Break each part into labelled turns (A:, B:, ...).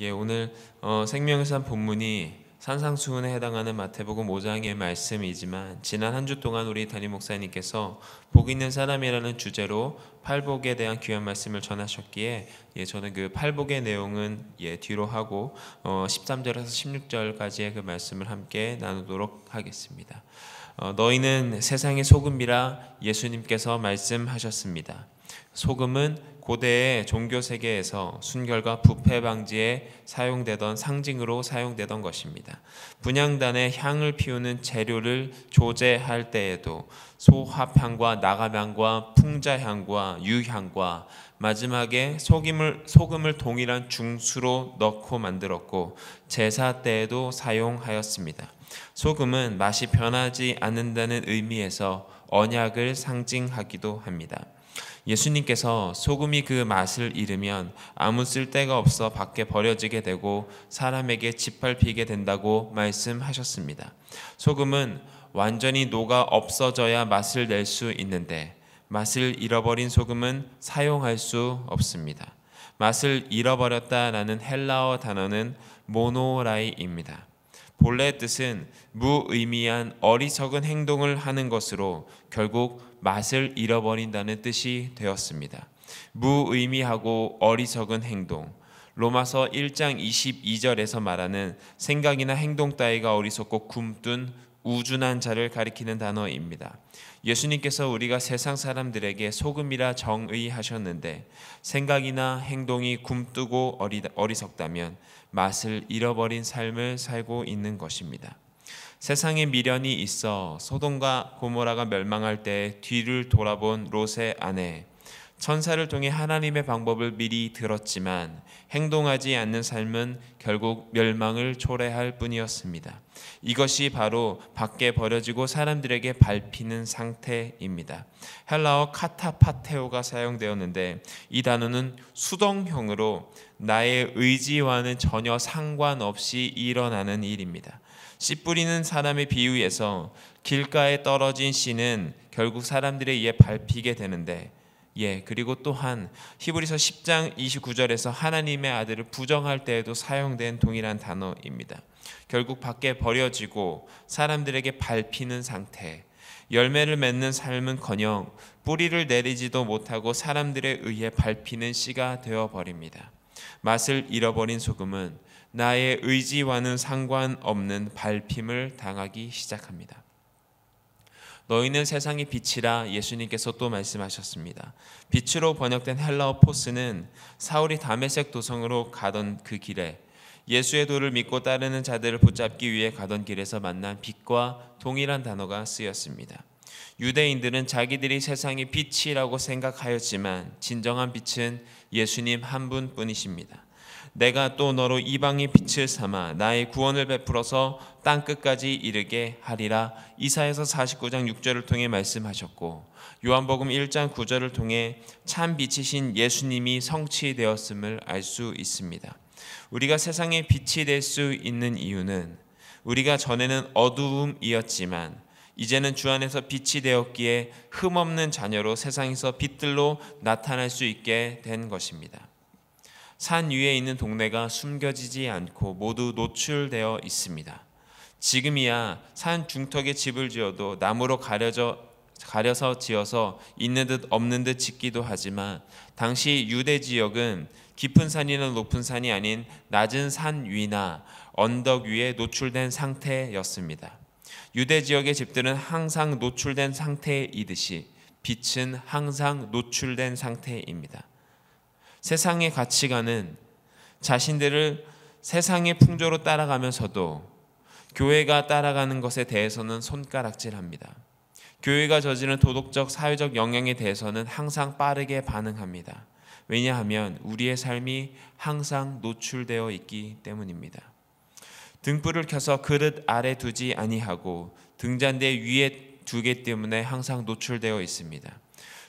A: 예, 오늘 어, 생명의 산 본문이 산상수훈에 해당하는 마태복음 5장의 말씀이지만 지난 한 주 동안 우리 담임 목사님께서 복 있는 사람이라는 주제로 팔복에 대한 귀한 말씀을 전하셨기에 예, 저는 그 팔복의 내용은 예, 뒤로 하고 어, 13절에서 16절까지의 그 말씀을 함께 나누도록 하겠습니다. 어, 너희는 세상의 소금이라 예수님께서 말씀하셨습니다. 소금은 고대의 종교 세계에서 순결과 부패 방지에 사용되던 상징으로 사용되던 것입니다. 분향단에 향을 피우는 재료를 조제할 때에도 소화향과 나가향과 풍자향과 유향과 마지막에 소금을, 소금을 동일한 중수로 넣고 만들었고 제사 때에도 사용하였습니다. 소금은 맛이 변하지 않는다는 의미에서 언약을 상징하기도 합니다. 예수님께서 소금이 그 맛을 잃으면 아무 쓸데가 없어 밖에 버려지게 되고 사람에게 짓밟히게 된다고 말씀하셨습니다. 소금은 완전히 녹아 없어져야 맛을 낼 수 있는데 맛을 잃어버린 소금은 사용할 수 없습니다. 맛을 잃어버렸다라는 헬라어 단어는 모노라이입니다. 본래 뜻은 무의미한 어리석은 행동을 하는 것으로 결국 맛을 잃어버린다는 뜻이 되었습니다. 무의미하고 어리석은 행동. 로마서 1장 22절에서 말하는 생각이나 행동 따위가 어리석고 굼뜬 우준한 자를 가리키는 단어입니다. 예수님께서 우리가 세상 사람들에게 소금이라 정의하셨는데 생각이나 행동이 굼뜨고 어리석다면 맛을 잃어버린 삶을 살고 있는 것입니다. 세상에 미련이 있어 소돔과 고모라가 멸망할 때 뒤를 돌아본 롯의 아내 천사를 통해 하나님의 방법을 미리 들었지만 행동하지 않는 삶은 결국 멸망을 초래할 뿐이었습니다. 이것이 바로 밖에 버려지고 사람들에게 밟히는 상태입니다. 헬라어 카타파테오가 사용되었는데 이 단어는 수동형으로 나의 의지와는 전혀 상관없이 일어나는 일입니다. 씨 뿌리는 사람의 비유에서 길가에 떨어진 씨는 결국 사람들에 의해 밟히게 되는데 예, 그리고 또한 히브리서 10장 29절에서 하나님의 아들을 부정할 때에도 사용된 동일한 단어입니다. 결국 밖에 버려지고 사람들에게 밟히는 상태, 열매를 맺는 삶은커녕 뿌리를 내리지도 못하고 사람들에 의해 밟히는 씨가 되어 버립니다. 맛을 잃어버린 소금은 나의 의지와는 상관없는 밟힘을 당하기 시작합니다. 너희는 세상의 빛이라 예수님께서 또 말씀하셨습니다. 빛으로 번역된 헬라어 포스는 사울이 다메섹 도성으로 가던 그 길에 예수의 도를 믿고 따르는 자들을 붙잡기 위해 가던 길에서 만난 빛과 동일한 단어가 쓰였습니다. 유대인들은 자기들이 세상의 빛이라고 생각하였지만 진정한 빛은 예수님 한 분뿐이십니다. 내가 또 너로 이방의 빛을 삼아 나의 구원을 베풀어서 땅 끝까지 이르게 하리라. 이사에서 49장 6절을 통해 말씀하셨고 요한복음 1장 9절을 통해 참 빛이신 예수님이 성취되었음을 알 수 있습니다. 우리가 세상의 빛이 될 수 있는 이유는 우리가 전에는 어두움이었지만 이제는 주 안에서 빛이 되었기에 흠없는 자녀로 세상에서 빛들로 나타날 수 있게 된 것입니다. 산 위에 있는 동네가 숨겨지지 않고 모두 노출되어 있습니다. 지금이야 산 중턱에 집을 지어도 나무로 가려져 가려서 지어서 있는 듯 없는 듯 짓기도 하지만 당시 유대 지역은 깊은 산이나 높은 산이 아닌 낮은 산 위나 언덕 위에 노출된 상태였습니다. 유대 지역의 집들은 항상 노출된 상태이듯이 빛은 항상 노출된 상태입니다. 세상의 가치관은 자신들을 세상의 풍조로 따라가면서도 교회가 따라가는 것에 대해서는 손가락질합니다. 교회가 저지른 도덕적 사회적 영향에 대해서는 항상 빠르게 반응합니다. 왜냐하면 우리의 삶이 항상 노출되어 있기 때문입니다. 등불을 켜서 그릇 아래 두지 아니하고 등잔대 위에 두기 때문에 항상 노출되어 있습니다.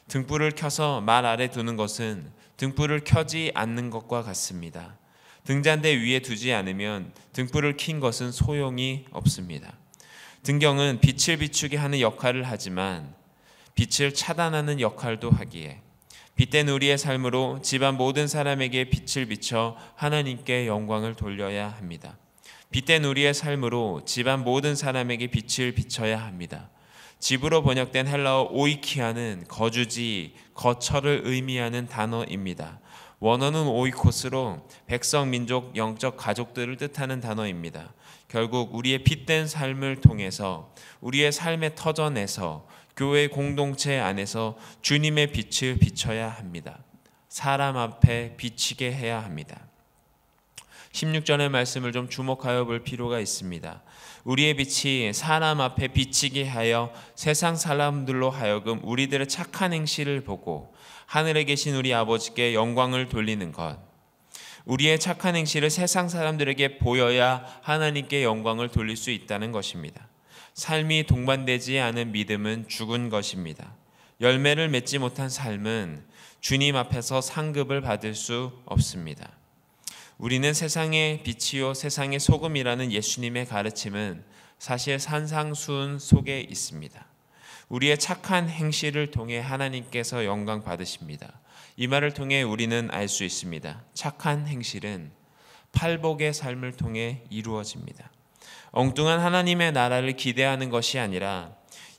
A: 등불을 켜서 말 아래 두는 것은 등불을 켜지 않는 것과 같습니다. 등잔대 위에 두지 않으면 등불을 킨 것은 소용이 없습니다. 등경은 빛을 비추게 하는 역할을 하지만 빛을 차단하는 역할도 하기에 빛된 우리의 삶으로 집안 모든 사람에게 빛을 비춰 하나님께 영광을 돌려야 합니다. 빛된 우리의 삶으로 집안 모든 사람에게 빛을 비춰야 합니다. 집으로 번역된 헬라어 오이키아는 거주지, 거처를 의미하는 단어입니다. 원어는 오이코스로 백성, 민족, 영적 가족들을 뜻하는 단어입니다. 결국 우리의 빛된 삶을 통해서 우리의 삶의 터전에서 교회 공동체 안에서 주님의 빛을 비춰야 합니다. 사람 앞에 비치게 해야 합니다. 16절의 말씀을 좀 주목하여 볼 필요가 있습니다. 우리의 빛이 사람 앞에 비치게 하여 세상 사람들로 하여금 우리들의 착한 행실을 보고 하늘에 계신 우리 아버지께 영광을 돌리는 것. 우리의 착한 행실을 세상 사람들에게 보여야 하나님께 영광을 돌릴 수 있다는 것입니다. 삶이 동반되지 않은 믿음은 죽은 것입니다. 열매를 맺지 못한 삶은 주님 앞에서 상급을 받을 수 없습니다. 우리는 세상의 빛이요 세상의 소금이라는 예수님의 가르침은 사실 산상수훈 속에 있습니다. 우리의 착한 행실을 통해 하나님께서 영광 받으십니다. 이 말을 통해 우리는 알 수 있습니다. 착한 행실은 팔복의 삶을 통해 이루어집니다. 엉뚱한 하나님의 나라를 기대하는 것이 아니라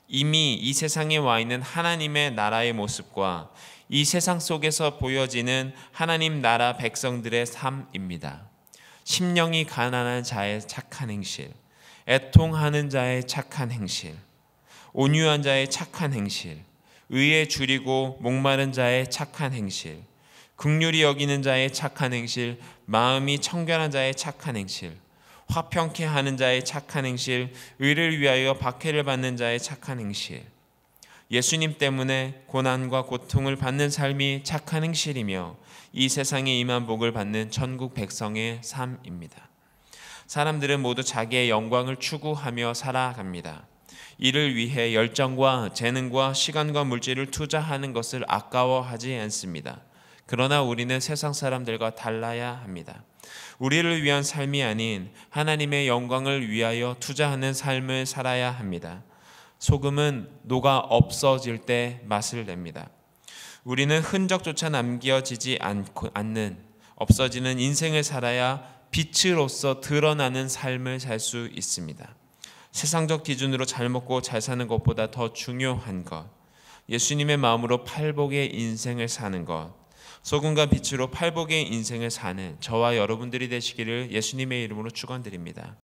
A: 이미 이 세상에 와 있는 하나님의 나라의 모습과 이 세상 속에서 보여지는 하나님 나라 백성들의 삶입니다. 심령이 가난한 자의 착한 행실, 애통하는 자의 착한 행실, 온유한 자의 착한 행실, 의에 줄이고 목마른 자의 착한 행실, 극률이 여기는 자의 착한 행실, 마음이 청결한 자의 착한 행실, 화평케 하는 자의 착한 행실, 의를 위하여 박해를 받는 자의 착한 행실, 예수님 때문에 고난과 고통을 받는 삶이 착한 행실이며 이 세상에 임한 복을 받는 천국 백성의 삶입니다. 사람들은 모두 자기의 영광을 추구하며 살아갑니다. 이를 위해 열정과 재능과 시간과 물질을 투자하는 것을 아까워하지 않습니다. 그러나 우리는 세상 사람들과 달라야 합니다. 우리를 위한 삶이 아닌 하나님의 영광을 위하여 투자하는 삶을 살아야 합니다. 소금은 녹아 없어질 때 맛을 냅니다. 우리는 흔적조차 남겨지지 않고, 않는 없어지는 인생을 살아야 빛으로서 드러나는 삶을 살 수 있습니다. 세상적 기준으로 잘 먹고 잘 사는 것보다 더 중요한 것. 예수님의 마음으로 팔복의 인생을 사는 것. 소금과 빛으로 팔복의 인생을 사는 저와 여러분들이 되시기를 예수님의 이름으로 축원드립니다.